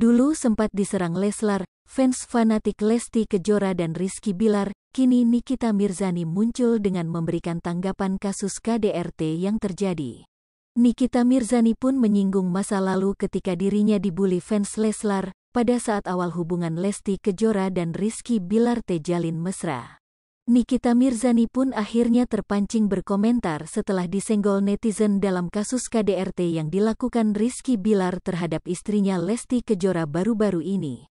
Dulu sempat diserang Leslar, fans fanatik Lesti Kejora dan Rizky Bilar, kini Nikita Mirzani muncul dengan memberikan tanggapan kasus KDRT yang terjadi. Nikita Mirzani pun menyinggung masa lalu ketika dirinya dibully fans Leslar pada saat awal hubungan Lesti Kejora dan Rizky Bilar tejalin mesra. Nikita Mirzani pun akhirnya terpancing berkomentar setelah disenggol netizen dalam kasus KDRT yang dilakukan Rizky Bilar terhadap istrinya Lesti Kejora baru-baru ini.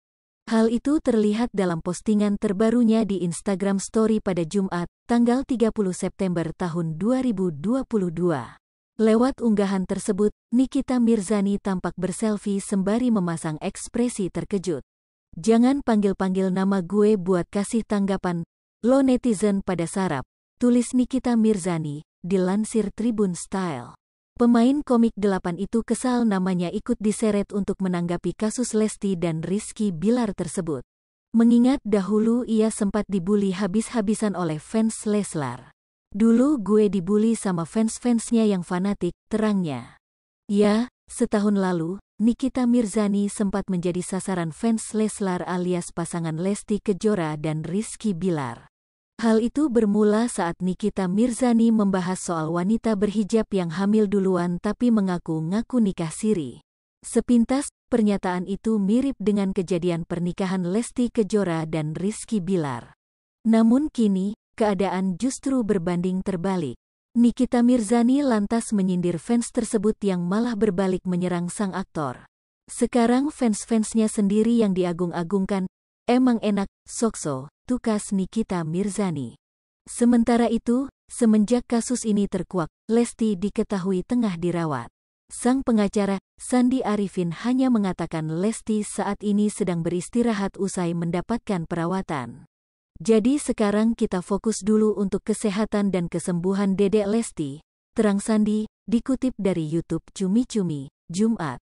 Hal itu terlihat dalam postingan terbarunya di Instagram Story pada Jumat, tanggal 30 September tahun 2022. Lewat unggahan tersebut, Nikita Mirzani tampak berselfie sembari memasang ekspresi terkejut. Jangan panggil-panggil nama gue buat kasih tanggapan, Lo netizen pada sarap, tulis Nikita Mirzani, dilansir Tribun Style. Pemain komik delapan itu kesal namanya ikut diseret untuk menanggapi kasus Lesti dan Rizky Bilar tersebut. Mengingat dahulu ia sempat dibully habis-habisan oleh fans Leslar. Dulu gue dibully sama fans-fansnya yang fanatik, terangnya. Ya, setahun lalu, Nikita Mirzani sempat menjadi sasaran fans Leslar alias pasangan Lesti Kejora dan Rizky Bilar. Hal itu bermula saat Nikita Mirzani membahas soal wanita berhijab yang hamil duluan tapi mengaku-ngaku nikah siri. Sepintas, pernyataan itu mirip dengan kejadian pernikahan Lesti Kejora dan Rizky Bilar. Namun kini, keadaan justru berbanding terbalik. Nikita Mirzani lantas menyindir fans tersebut yang malah berbalik menyerang sang aktor. Sekarang fans-fansnya sendiri yang diagung-agungkan, emang enak, sokso, tukas Nikita Mirzani. Sementara itu, semenjak kasus ini terkuak, Lesti diketahui tengah dirawat. Sang pengacara, Sandi Arifin hanya mengatakan Lesti saat ini sedang beristirahat usai mendapatkan perawatan. Jadi sekarang kita fokus dulu untuk kesehatan dan kesembuhan Dedek Lesti, terang Sandi, dikutip dari YouTube Cumi Cumi, Jumat.